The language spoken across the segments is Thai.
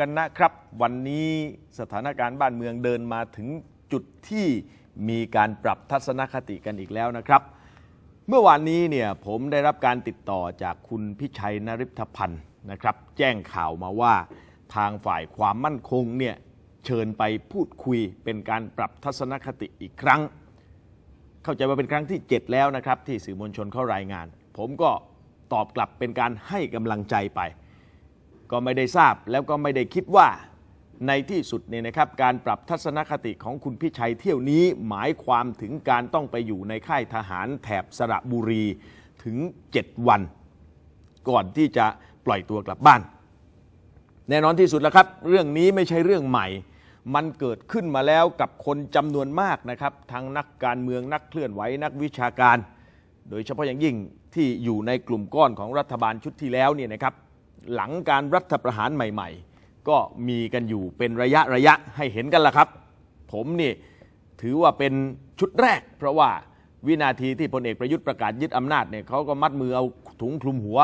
กันนะครับวันนี้สถานการณ์บ้านเมืองเดินมาถึงจุดที่มีการปรับทัศนคติกันอีกแล้วนะครับ เมื่อวานนี้เนี่ยผมได้รับการติดต่อจากคุณพิชัยนริพพันธ์นะครับแจ้งข่าวมาว่าทางฝ่ายความมั่นคงเนี่ยเชิญไปพูดคุยเป็นการปรับทัศนคติอีกครั้ง เข้าใจว่าเป็นครั้งที่ 7 แล้วนะครับที่สื่อมวลชนเข้ารายงาน ผมก็ตอบกลับเป็นการให้กำลังใจไปก็ไม่ได้ทราบแล้วก็ไม่ได้คิดว่าในที่สุดเนี่ยนะครับ การปรับทัศนคติของคุณพิชัยเที่ยวนี้หมายความถึงการต้องไปอยู่ในค่ายทหารแถบสระบุรีถึง 7 วัน ก่อนที่จะปล่อยตัวกลับบ้าน แน่นอนที่สุดแล้วครับ เรื่องนี้ไม่ใช่เรื่องใหม่ มันเกิดขึ้นมาแล้วกับคนจำนวนมากนะครับ ทั้งนักการเมืองนักเคลื่อนไหวนักวิชาการ โดยเฉพาะอย่างยิ่งที่อยู่ในกลุ่มก้อนของรัฐบาลชุดที่แล้วเนี่ยนะครับหลังการรัฐประหารใหม่ ๆ ก็มีกันอยู่เป็นระยะ ระยะให้เห็นกันละครับ ผมนี่ถือว่าเป็นชุดแรกเพราะว่าวินาทีที่พลเอกประยุทธ์ประกาศยึดอำนาจเนี่ยเขาก็มัดมือเอาถุงคลุมหัว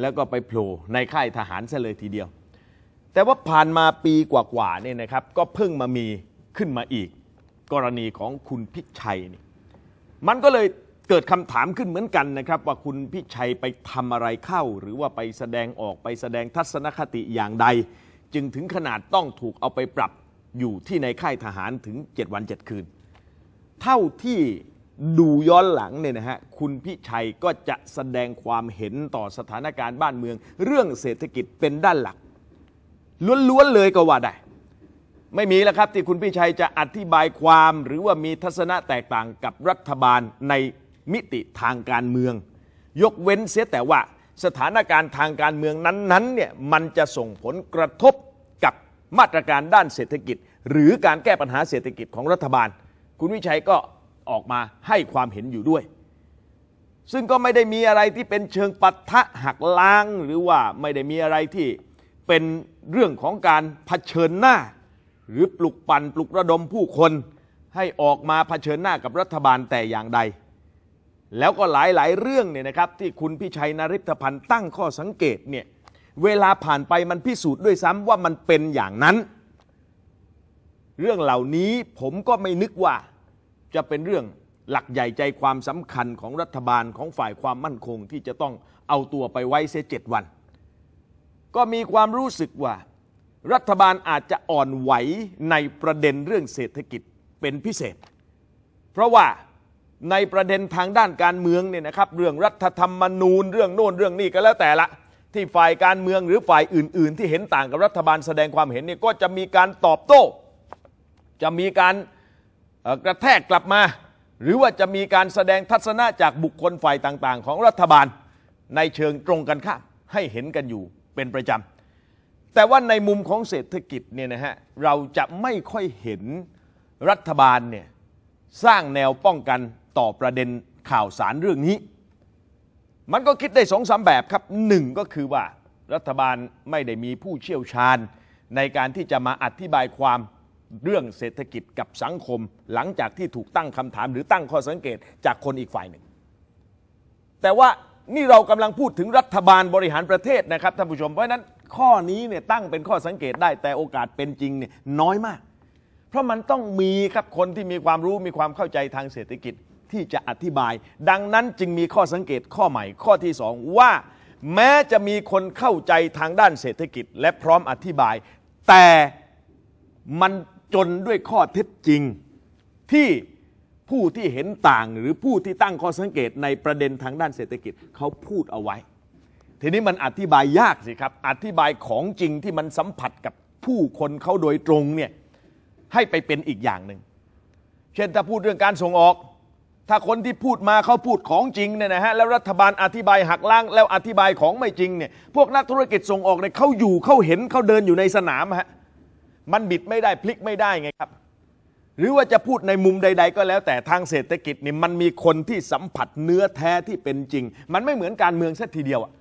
แล้วก็ไปโผล่ในค่ายทหารซะเลยทีเดียว แต่ว่าผ่านมาปีกว่าๆเนี่ยนะครับ ก็เพิ่งมามีขึ้นมาอีก กรณีของคุณพิชัยนี่มันก็เลยเกิดคำถามขึ้นเหมือนกันนะครับว่าคุณพิชัยไปทำอะไรเข้า หรือว่าไปแสดงออกไปแสดงทัศนคติอย่างใด จึงถึงขนาดต้องถูกเอาไปปรับอยู่ที่ในค่ายทหารถึง7วัน7คืน เท่าที่ดูย้อนหลังเนี่ยนะฮะคุณพิชัยก็จะแสดงความเห็นต่อสถานการณ์บ้านเมืองเรื่องเศรษฐกิจเป็นด้านหลัก ล้วนๆเลยก็ว่าได้ไม่มีแล้วครับที่คุณพิชัยจะอธิบายความหรือว่ามีทัศนะแตกต่างกับรัฐบาลในมิติทางการเมืองยกเว้นเสียแต่ว่า สถานการณ์ทางการเมืองนั้นๆเนี่ยมันจะส่งผลกระทบกับมาตรการด้านเศรษฐกิจ หรือการแก้ปัญหาเศรษฐกิจของรัฐบาล คุณวิชัยก็ออกมาให้ความเห็นอยู่ด้วย ซึ่งก็ไม่ได้มีอะไรที่เป็นเชิงปัทะหักล้างหรือว่าไม่ได้มีอะไรที่เป็นเรื่องของการเผชิญหน้า หรือปลุกปั่นปลุกระดมผู้คนให้ออกมาเผชิญหน้ากับรัฐบาลแต่อย่างใดแล้วก็หลายๆเรื่องเนี่ยนะครับที่คุณพิชัยนริพพันธ์ตั้งข้อสังเกตเนี่ยเวลาผ่านไปมันพิสูจน์ด้วยซ้ำว่ามันเป็นอย่างนั้น เรื่องเหล่านี้ผมก็ไม่นึกว่า จะเป็นเรื่องหลักใหญ่ใจความสำคัญของรัฐบาลของฝ่ายความมั่นคงที่จะต้องเอาตัวไปไว้เสียเจ็ดวัน ก็มีความรู้สึกว่า รัฐบาลอาจจะอ่อนไหวในประเด็นเรื่องเศรษฐกิจเป็นพิเศษ เพราะว่าในประเด็นทางด้านการเมืองเนี่ยนะครับเรื่องรัฐธรรมนูญเรื่องโน่น เรื่องนี้ก็แล้วแต่ละ ที่ฝ่ายการเมืองหรือฝ่ายอื่นๆ ที่เห็นต่างกับรัฐบาลแสดงความเห็นเนี่ยก็จะมีการตอบโต้ จะมีการกระแทกกลับมา หรือว่าจะมีการแสดงทัศนะจากบุคคลฝ่ายต่างๆ ของรัฐบาลในเชิงตรงกันข้ามให้เห็นกันอยู่เป็นประจำแต่ว่าในมุมของเศรษฐกิจเนี่ยนะฮะเราจะไม่ค่อยเห็นรัฐบาลเนี่ยสร้างแนวป้องกันต่อประเด็นข่าวสารเรื่องนี้ มันก็คิดได้สองสามแบบครับหนึ่งก็คือว่ารัฐบาลไม่ได้มีผู้เชี่ยวชาญในการที่จะมาอธิบายความเรื่องเศรษฐกิจกับสังคม หลังจากที่ถูกตั้งคำถาม หรือตั้งข้อสังเกตจากคนอีกฝ่ายหนึ่ง แต่ว่านี่เรากำลังพูดถึงรัฐบาลบริหารประเทศนะครับท่านผู้ชม เพราะนั้นข้อนี้เนี่ยตั้งเป็นข้อสังเกตได้แต่โอกาสเป็นจริงเนี่ยน้อยมาก เพราะมันต้องมีครับคนที่มีความรู้มีความเข้าใจทางเศรษฐกิจที่จะอธิบาย ดังนั้นจึงมีข้อสังเกตข้อใหม่ข้อที่สองว่าแม้จะมีคนเข้าใจทางด้านเศรษฐกิจ และพร้อมอธิบาย แต่มันจนด้วยข้อเท็จจริงที่ผู้ที่เห็นต่างหรือผู้ที่ตั้งข้อสังเกตในประเด็นทางด้านเศรษฐกิจเขาพูดเอาไว้ ทีนี้มันอธิบายยากสิครับอธิบายของจริงที่มันสัมผัสกับผู้คนเขาโดยตรงเนี่ยให้ไปเป็นอีกอย่างหนึ่งเช่นถ้าพูดเรื่องการส่งออกถ้าคนที่พูดมาเขาพูดของจริงเนี่ยนะฮะแล้วรัฐบาลอธิบายหักล้าง แล้วอธิบายของไม่จริงเนี่ยพวกนักธุรกิจส่งออกเนี่ยเขาอยู่เขาเห็นเขาเดินอยู่ในสนามฮะมันบิดไม่ได้พลิกไม่ได้ไงครับ หรือว่าจะพูดในมุมใด ๆก็แล้วแต่ทางเศรษฐกิจนี่มันมีคนที่สัมผัสเนื้อแท้ที่เป็นจริง มันไม่เหมือนการเมืองสักทีเดียวอะ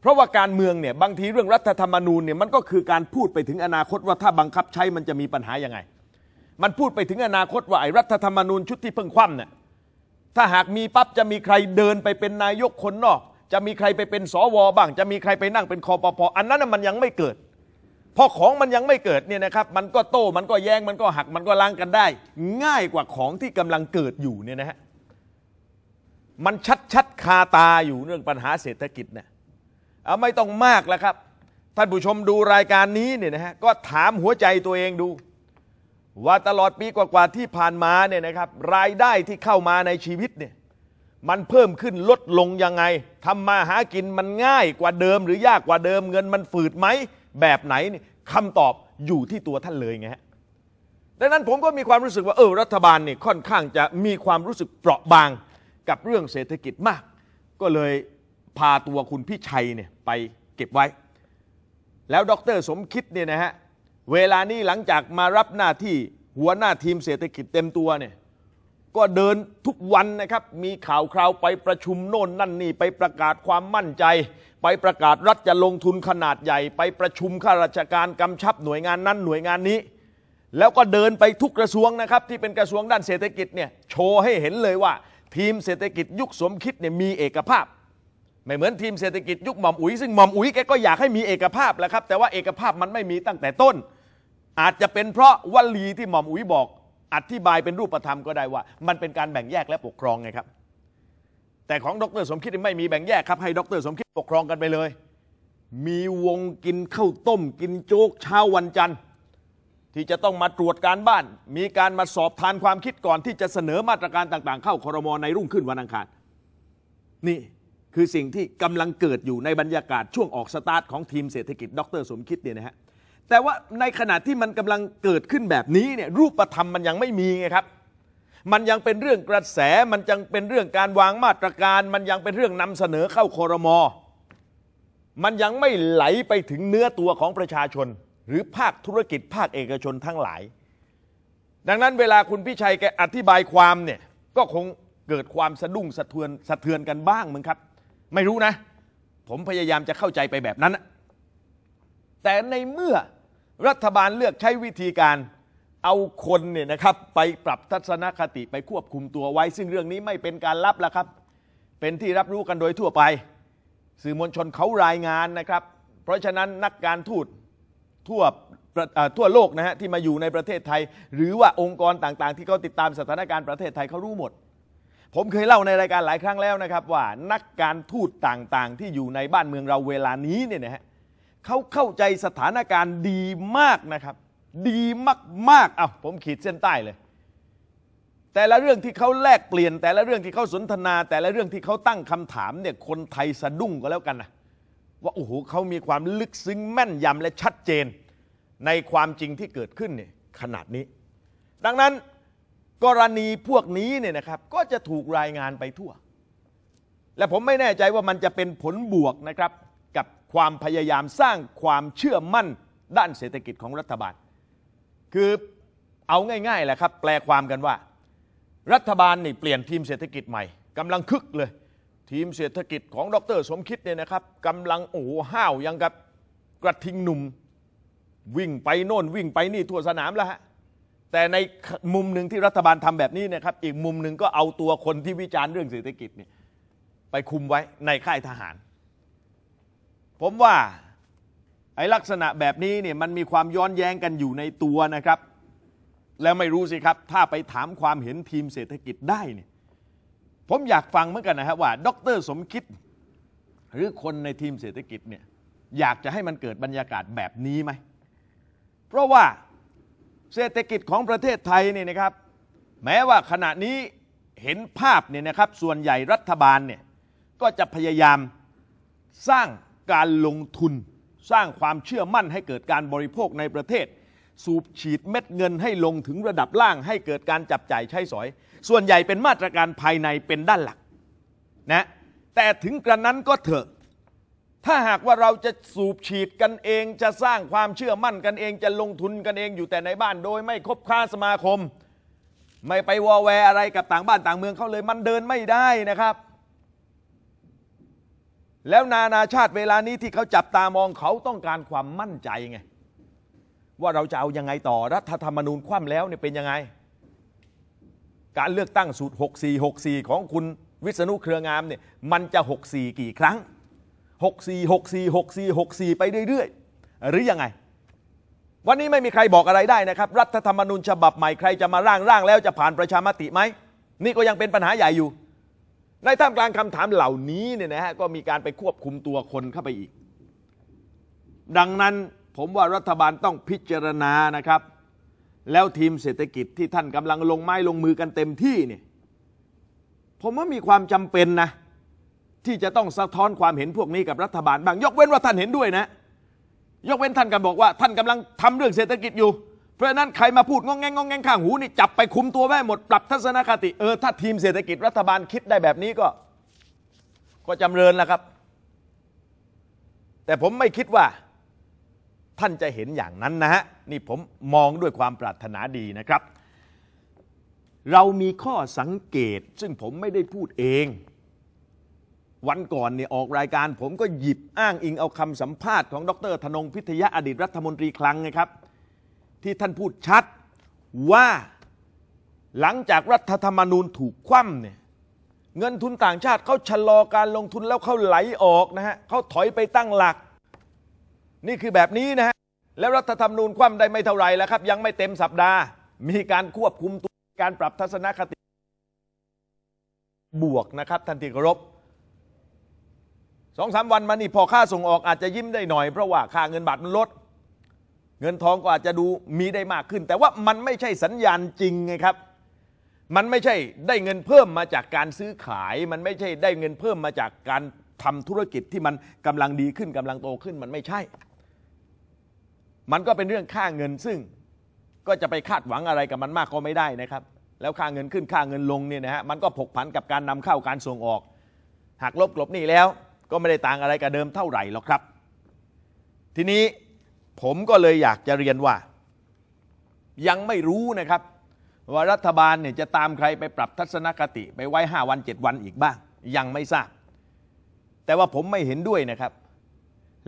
เพราะว่าการเมืองเนี่ยบางทีเรื่องรัฐธรรมนูญเนี่ยมันก็คือการพูดไปถึงอนาคตว่าถ้าบังคับใช้มันจะมีปัญหายังไง มันพูดไปถึงอนาคตว่าไอ้รัฐธรรมนูญชุดที่เพิ่งคว่ำเนี่ยถ้าหากมีปั๊บจะมีใครเดินไปเป็นนายกคนนอก จะมีใครไปเป็นสวบ้างจะมีใครไปนั่งเป็นคอปพออันนั้นมันยังไม่เกิดพราะของมันยังไม่เกิดเนี่ยนะครับ มันก็โต้มันก็แย้งมันก็หักมันก็ล้างกันได้ ง่ายกว่าของที่กำลังเกิดอยู่เนี่ยนะฮะมันชัดชัดคาตาอยู่เรื่องปัญหาเศรษฐกิจเนี่ยเอาไม่ต้องมากแล้วครับท่านผู้ชมดูรายการนี้เนี่ยนะฮะก็ถามหัวใจตัวเองดูว่าตลอดปีกว่าๆที่ผ่านมาเนี่ยนะครับ รายได้ที่เข้ามาในชีวิตเนี่ยมันเพิ่มขึ้นลดลงยังไง ทำมาหากินมันง่ายกว่าเดิมหรือยากกว่าเดิมเงินมันฝืดไหมแบบไหนคำตอบอยู่ที่ตัวท่านเลยไงฮะดังนั้นผมก็มีความรู้สึกว่าเออรัฐบาลเนี่ยค่อนข้างจะมีความรู้สึกเปราะบางกับเรื่องเศรษฐกิจมาก ก็เลยพาตัวคุณพี่ชัยเนี่ยไปเก็บไว้ แล้วดรสมคิดเนี่ยนะฮะเวลานี้หลังจากมารับหน้าที่หัวหน้าทีมเศรษฐกิจเต็มตัวเนี่ยก็เดินทุกวันนะครับมีข่าวคราวไปประชุมโน่นนั่นนี่ไปประกาศความมั่นใจ ไปประกาศรัฐจะลงทุนขนาดใหญ่ ไปประชุมข้าราชการกำชับหน่วยงานนั้นหน่วยงานนี้ แล้วก็เดินไปทุกกระทรวงนะครับที่เป็นกระทรวงด้านเศรษฐกิจเนี่ยโชว์ให้เห็นเลยว่าทีมเศรษฐกิจยุคสมคิดเนี่ยมีเอกภาพไม่เหมือนทีมเศรษฐกิจยุคหม่อมอุ๋ยซึ่งหม่อมอุ๋ยแกก็อยากให้มีเอกภาพแหละครับแต่ว่าเอกภาพมันไม่มีตั้งแต่ต้นอาจจะเป็นเพราะวลีที่หม่อมอุ๋ยบอก อธิบายเป็นรูปธรรม ก็ได้ว่า มันเป็นการแบ่งแยกและปกครองไงครับ แต่ของดรสมคิดไม่มีแบ่งแยกครับให้ดร สมคิดปกครองกันไปเลย มีวงกินข้าวต้ม กินโจ๊กเช้าวันจันทร์ ที่จะต้องมาตรวจการบ้าน มีการมาสอบทานความคิดก่อนที่จะเสนอมาตรการต่างๆ เข้าคอรมอในรุ่งขึ้นวันอังคารนี่คือสิ่งที่กำลังเกิดอยู่ในบรรยากาศ ช่วงออกสตาร์ทของทีมเศรษฐกิจ ดร สมคิดเนี่ยนะฮะแต่ว่าในขณะที่มันกำลังเกิดขึ้นแบบนี้เนี่ยรูปธรรมมันยังไม่มีไงครับ มันยังเป็นเรื่องกระแสมันยังเป็นเรื่องการวางมาตรการ มันยังเป็นเรื่องนำเสนอเข้าคอรมอมันยังไม่ไหลไปถึงเนื้อตัวของประชาชน หรือภาคธุรกิจ ภาคเอกชนทั้งหลาย ดังนั้นเวลาคุณพิชัยแกอธิบายความเนี่ยก็คงเกิดความสะดุ้งสะเทือนสะเทือนกันบ้างมึงครับ ไม่รู้นะ ผมพยายามจะเข้าใจไปแบบนั้น แต่ในเมื่อรัฐบาลเลือกใช้วิธีการเอาคนเนี่ยนะครับไปปรับทัศนคติไปควบคุมตัวไว้ ซึ่งเรื่องนี้ไม่เป็นการลับแล้วครับ เป็นที่รับรู้กันโดยทั่วไป สื่อมวลชนเขารายงานนะครับ เพราะฉะนั้นนักการทูตทั่วทั่วโลกนะฮะที่มาอยู่ในประเทศไทย หรือว่าองค์กรต่างๆ ที่เขาติดตามสถานการณ์ประเทศไทยเขารู้หมด ผมเคยเล่าในรายการหลายครั้งแล้วนะครับ ว่านักการทูตต่างๆ ที่อยู่ในบ้านเมืองเราเวลานี้เนี่ยนะฮะเขาเข้าใจสถานการณ์ดีมากนะครับ ดีมากๆอ่ะผมขีดเส้นใต้เลย แต่ละเรื่องที่เขาแลกเปลี่ยน แต่ละเรื่องที่เขาสนทนา แต่ละเรื่องที่เขาตั้งคำถามเนี่ยคนไทยสะดุ้งก็แล้วกันนะว่าโอ้โหเขามีความลึกซึ้งแม่นยำและชัดเจน ในความจริงที่เกิดขึ้นเนี่ยขนาดนี้ ดังนั้นกรณีพวกนี้เนี่ยนะครับก็จะถูกรายงานไปทั่ว และผมไม่แน่ใจว่ามันจะเป็นผลบวกนะครับความพยายามสร้างความเชื่อมั่นด้านเศรษฐกิจของรัฐบาล คือเอาง่าย ๆแหละครับแปลความกันว่า รัฐบาลนี่เปลี่ยนทีมเศรษฐกิจใหม่กำลังคึกเลย ทีมเศรษฐกิจของ ดร สมคิดเนี่ยนะครับกำลังโอ้ห้าวยังกับกระทิงหนุ่มวิ่งไปโน่น วิ่งไปนี่ทั่วสนามแล้วฮะแต่ในมุมหนึ่งที่รัฐบาลทำแบบนี้นะครับอีกมุมหนึ่งก็เอาตัวคนที่วิจารณ์เรื่องเศรษฐกิจเนี่ยไปคุมไว้ในค่ายทหารผมว่าไอ้ลักษณะแบบนี้เนี่ยมันมีความย้อนแย้งกันอยู่ในตัวนะครับ แล้วไม่รู้สิครับถ้าไปถามความเห็นทีมเศรษฐกิจได้เนี่ยผมอยากฟังเหมือนกันนะครับว่า ดรสมคิด หรือคนในทีมเศรษฐกิจเนี่ยอยากจะให้มันเกิดบรรยากาศแบบนี้ไหมเพราะว่าเศรษฐกิจของประเทศไทยเนี่ยนะครับ แม้ว่าขณะนี้เห็นภาพเนี่ยนะครับส่วนใหญ่รัฐบาลเนี่ยก็จะพยายามสร้างการลงทุนสร้างความเชื่อมั่นให้เกิดการบริโภคในประเทศ สูบฉีดเม็ดเงินให้ลงถึงระดับล่างให้เกิดการจับจ่ายใช้สอย ส่วนใหญ่เป็นมาตรการภายในเป็นด้านหลักนะแต่ถึงกระนั้นก็เถอะ ถ้าหากว่าเราจะสูบฉีดกันเองจะสร้างความเชื่อมั่นกันเองจะลงทุนกันเองอยู่แต่ในบ้านโดยไม่คบค้าสมาคม ไม่ไปวอแวร์อะไรกับต่างบ้านต่างเมืองเขาเลยมันเดินไม่ได้นะครับแล้วนานาชาติเวลานี้ที่เขาจับตามองเขาต้องการความมั่นใจไงว่าเราจะเอายังไงต่อรัฐธรรมนูญคว่ำแล้วเนี่ยเป็นยังไง การเลือกตั้งสูตร 6464 ของคุณวิษณุเครืองามเนี่ยมันจะ 64 กี่ครั้ง 64 64 64 64 ไปเรื่อยๆหรือยังไง วันนี้ไม่มีใครบอกอะไรได้นะครับรัฐธรรมนูญฉบับใหม่ใครจะมาร่างร่างแล้วจะผ่านประชามติไหม นี่ก็ยังเป็นปัญหาใหญ่อยู่ในท่ามกลางคำถามเหล่านี้เนี่ยนะฮะก็มีการไปควบคุมตัวคนเข้าไปอีก ดังนั้นผมว่ารัฐบาลต้องพิจารณานะครับ แล้วทีมเศรษฐกิจที่ท่านกำลังลงไม้ลงมือกันเต็มที่เนี่ยผมว่ามีความจำเป็นนะ ที่จะต้องสะท้อนความเห็นพวกนี้กับรัฐบาลบ้าง ยกเว้นว่าท่านเห็นด้วยนะยกเว้นท่านกันบอกว่าท่านกำลังทำเรื่องเศรษฐกิจอยู่เพราะนั้นใครมาพูดงงแงงงงแงงข้างหูนี่จับไปคุมตัวไว้หมดปรับทัศนคติเออ ถ้าทีมเศรษฐกิจรัฐบาลคิดได้แบบนี้ก็ ก็จำเริญแล้วครับ แต่ผมไม่คิดว่าท่านจะเห็นอย่างนั้นนะฮะนี่ผมมองด้วยความปรารถนาดีนะครับ เรามีข้อสังเกตซึ่งผมไม่ได้พูดเอง วันก่อนเนี่ยออกรายการผมก็หยิบอ้างอิงเอาคำสัมภาษณ์ของดรธนงพิทยาอดีตรัฐมนตรีคลังนะครับที่ท่านพูดชัดว่า หลังจากรัฐธรรมนูญถูกคว่ำเนี่ยเงินทุนต่างชาติเขาชะลอการลงทุนแล้วเขาไหลออกนะฮะเขาถอยไปตั้งหลัก นี่คือแบบนี้นะฮะแล้วรัฐธรรมนูญคว่ำได้ไม่เท่าไหร่แล้วครับยังไม่เต็มสัปดาห์ มีการควบคุมตัวการปรับทัศนคติ บวกนะครับทันทีกรบสองสามวันมานี่พอค่าส่งออกอาจจะยิ้มได้หน่อยเพราะว่าค่าเงินบาทมันลดเงินทองก็อาจจะดูมีได้มากขึ้น แต่ว่ามันไม่ใช่สัญญาณจริงไงครับ มันไม่ใช่ได้เงินเพิ่มมาจากการซื้อขาย มันไม่ใช่ได้เงินเพิ่มมาจากการทำธุรกิจที่มันกำลังดีขึ้นกำลังโตขึ้น มันไม่ใช่ มันก็เป็นเรื่องค่าเงินซึ่งก็จะไปคาดหวังอะไรกับมันมากก็ไม่ได้นะครับ แล้วค่าเงินขึ้นค่าเงินลงเนี่ยนะฮะมันก็ผกผันกับการนำเข้าการส่งออกหากลบกลบนี่แล้ว ก็ไม่ได้ต่างอะไรกับเดิมเท่าไหร่หรอกครับ ทีนี้ผมก็เลยอยากจะเรียนว่า ยังไม่รู้นะครับ ว่ารัฐบาลเนี่ยจะตามใครไปปรับทัศนคติไปไว้ 5วัน7วันอีกบ้าง ยังไม่ทราบ แต่ว่าผมไม่เห็นด้วยนะครับ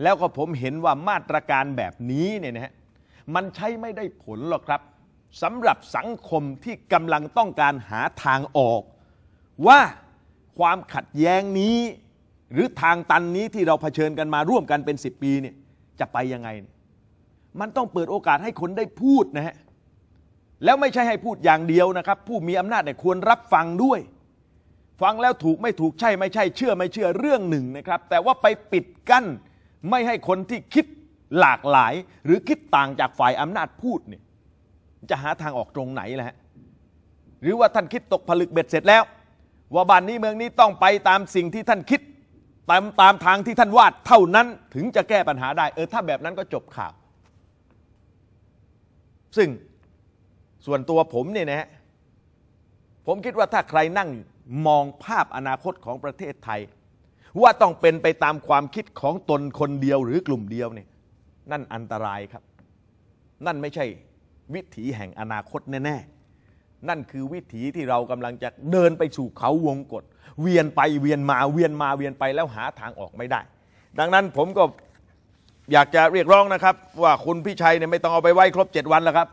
แล้วก็ผมเห็นว่ามาตรการแบบนี้เนี่ยนะฮะมันใช้ไม่ได้ผลหรอกครับสำหรับสังคมที่กำลังต้องการหาทางออก ว่าความขัดแย้งนี้ หรือทางตันนี้ที่เราเผชิญกันมาร่วมกันเป็น 10 ปีเนี่ยจะไปยังไงมันต้องเปิดโอกาสให้คนได้พูดนะฮะ แล้วไม่ใช่ให้พูดอย่างเดียวนะครับ ผู้มีอำนาจเนี่ยควรรับฟังด้วย ฟังแล้วถูกไม่ถูกใช่ไม่ใช่เชื่อไม่เชื่อเรื่องหนึ่งนะครับ แต่ว่าไปปิดกั้นไม่ให้คนที่คิดหลากหลาย หรือคิดต่างจากฝ่ายอำนาจพูดเนี่ยจะหาทางออกตรงไหนล่ะฮะ หรือว่าท่านคิดตกผลึกเบ็ดเสร็จแล้ว ว่าบ้านนี้เมืองนี้ต้องไปตามสิ่งที่ท่านคิดตามตามทางที่ท่านวาดเท่านั้นถึงจะแก้ปัญหาได้เออถ้าแบบนั้นก็จบข่าวซึ่งส่วนตัวผมเนี่ยนะผมคิดว่าถ้าใครนั่งมองภาพอนาคตของประเทศไทยว่าต้องเป็นไปตามความคิดของตนคนเดียวหรือกลุ่มเดียวเนี่ยนั่นอันตรายครับ นั่นไม่ใช่วิถีแห่งอนาคตแน่ๆนั่นคือวิถีที่เรากำลังจะเดินไปสู่เขาวงกฏเวียนไปเวียนมาเวียนมาเวียนไปแล้วหาทางออกไม่ได้ ดังนั้นผมก็อยากจะเรียกร้องนะครับ ว่าคุณพิชัยเนี่ยไม่ต้องเอาไปไว้ครบเจ็ดวันแล้วครับ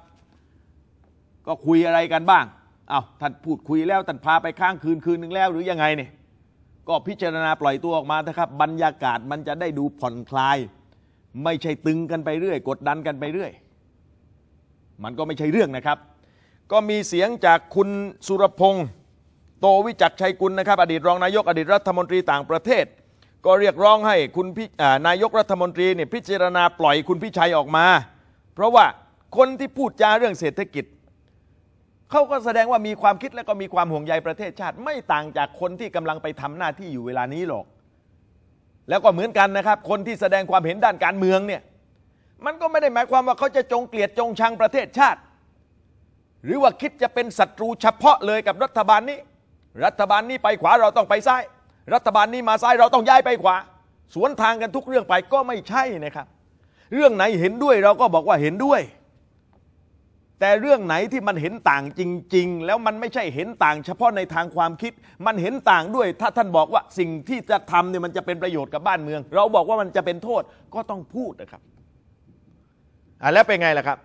ก็คุยอะไรกันบ้างอา้าวท่านพูดคุยแล้วท่านพาไปข้างคืนคืนหนึ่งแล้ว หรือยังไงเนี่ยก็พิจารณาปล่อยตัวออกมานะครับ บรรยากาศมันจะได้ดูผ่อนคลาย ไม่ใช่ตึงกันไปเรื่อย กดดันกันไปเรื่อย มันก็ไม่ใช่เรื่องนะครับ ก็มีเสียงจากคุณสุรพงศ์โตวิจักชัยกุลนะครับ อดีตรองนายก อดีตรัฐมนตรีต่างประเทศก็เรียกร้องให้คุณพนายกรัฐมนตรีเนี่ยพิจารณาปล่อยคุณพิชัยออกมา เพราะว่าคนที่พูดจาเรื่องเศรษฐกิจเขาก็แสดงว่ามีความคิดและก็มีความห่วงใยประเทศชาติ ไม่ต่างจากคนที่กำลังไปทำหน้าที่อยู่เวลานี้หรอกแล้วก็เหมือนกันนะครับคนที่แสดงความเห็นด้านการเมืองเนี่ยมันก็ไม่ได้หมายความว่าเขาจะจงเกลียดจงชังประเทศชาติ หรือว่าคิดจะเป็นศัตรูเฉพาะเลยกับรัฐบาลนี้ รัฐบาลนี้ไปขวาเราต้องไปซ้ายรัฐบาลนี้มาซ้ายเราต้องย้ายไปขวา สวนทางกันทุกเรื่องไปก็ไม่ใช่นะครับ เรื่องไหนเห็นด้วยเราก็บอกว่าเห็นด้วย แต่เรื่องไหนที่มันเห็นต่างจริง ๆ แล้วมันไม่ใช่เห็นต่าง เฉพาะในทางความคิด มันเห็นต่างด้วยถ้าท่านบอกว่าสิ่งที่จะทำเนี่ยมันจะเป็นประโยชน์กับบ้านเมือง เราบอกว่ามันจะเป็นโทษก็ต้องพูดนะครับอ่าแล้วเป็นไงล่ะครับ